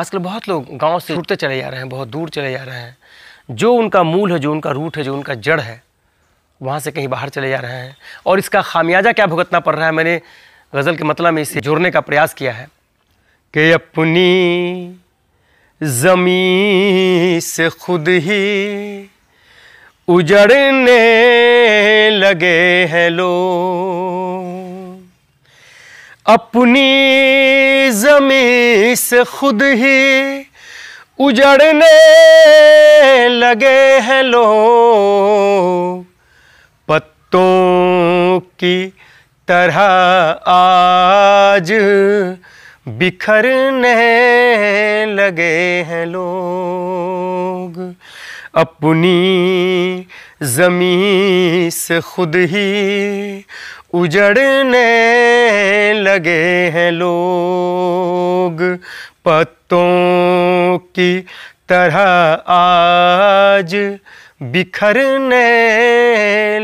आजकल बहुत लोग गांव से छूटते चले जा रहे हैं बहुत दूर चले जा रहे हैं जो उनका मूल है जो उनका रूट है जो उनका जड़ है वहाँ से कहीं बाहर चले जा रहे हैं और इसका खामियाजा क्या भुगतना पड़ रहा है मैंने गज़ल के मतलब में इसे जोड़ने का प्रयास किया है कि अपनी ज़मीन से खुद ही उजड़ने लगे हैं लोग अपनी जमी से खुद ही उजड़ने लगे हैं लोग पत्तों की तरह आज बिखरने लगे हैं लोग अपनी जमी से खुद ही उजड़ने लगे हैं लोग पत्तों की तरह आज बिखरने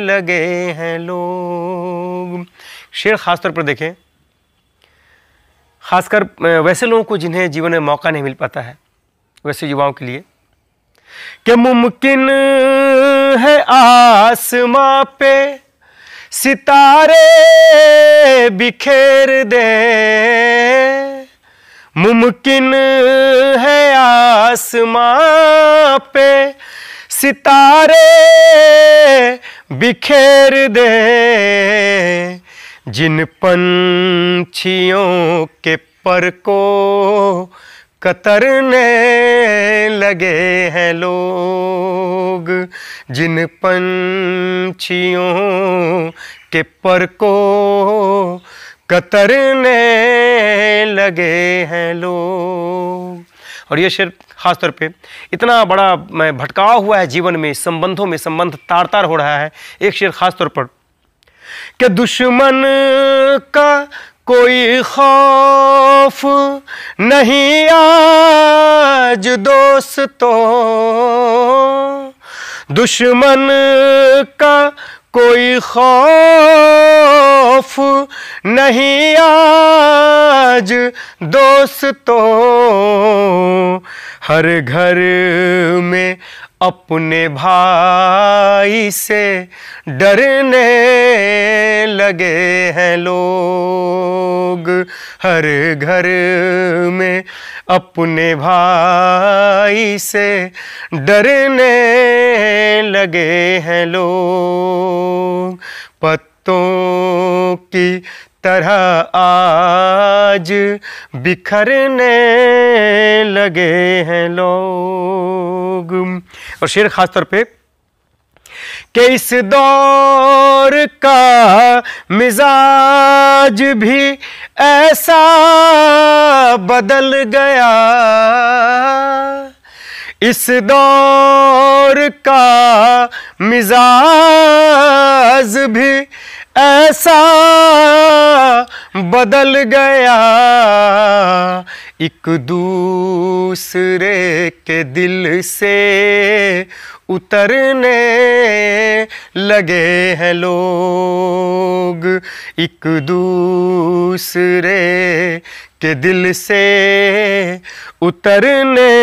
लगे हैं लोग शेर ख़ास तौर पर देखें खासकर वैसे लोगों को जिन्हें जीवन में मौका नहीं मिल पाता है वैसे युवाओं के लिए कि मुमकिन है आसमां पे सितारे बिखेर दे मुमकिन है आसमां पे सितारे बिखेर दे जिन पंछियों के पर को कतरने लगे हैं लोग जिन पंछियों के पर को कतरने लगे हैं लोग और ये शेर खासतौर पे इतना बड़ा मैं भटकाव हुआ है जीवन में संबंधों में संबंध तार तार हो रहा है एक शेर खासतौर पर के दुश्मन का कोई खौफ नहीं आज दोस्तों दुश्मन का कोई खौफ नहीं आज दोस्तों हर घर में अपने भाई से डरने लगे हैं लोग हर घर में अपने भाई से डरने लगे हैं लोग पत्तों की तरह आज बिखरने लगे हैं लोग और शेर ख़ास तौर पे कि इस दौर का मिजाज भी ऐसा बदल गया इस दौर का मिजाज भी ऐसा बदल गया एक दूसरे के दिल से उतरने लगे हैं लोग एक दूसरे के दिल से उतरने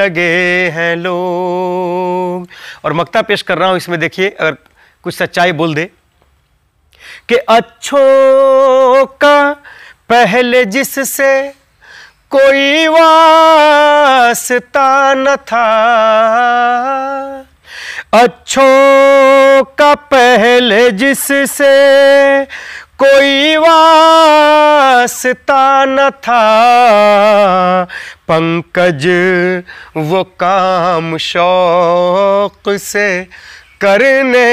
लगे हैं लोग और मक्ता पेश कर रहा हूँ इसमें देखिए अगर कुछ सच्चाई बोल दे कि अच्छों का पहले जिससे कोई वास्ता न था अच्छों का पहले जिससे कोई वास्ता न था पंकज वो काम शौक से करने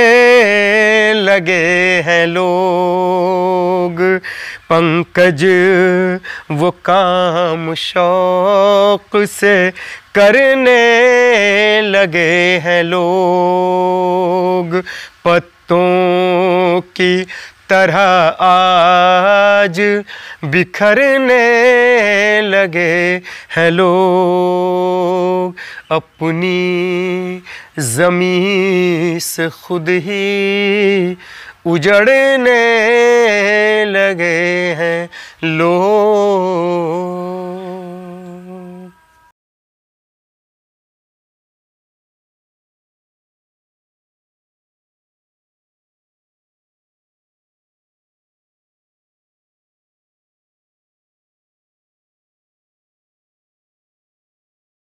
लगे हैं लोग पंकज वो काम शौक से करने लगे हैं लोग पत्तों की तरह आज बिखरने लगे हैं लोग अपनी ज़मीन से खुद ही उजड़ने लगे हैं लोग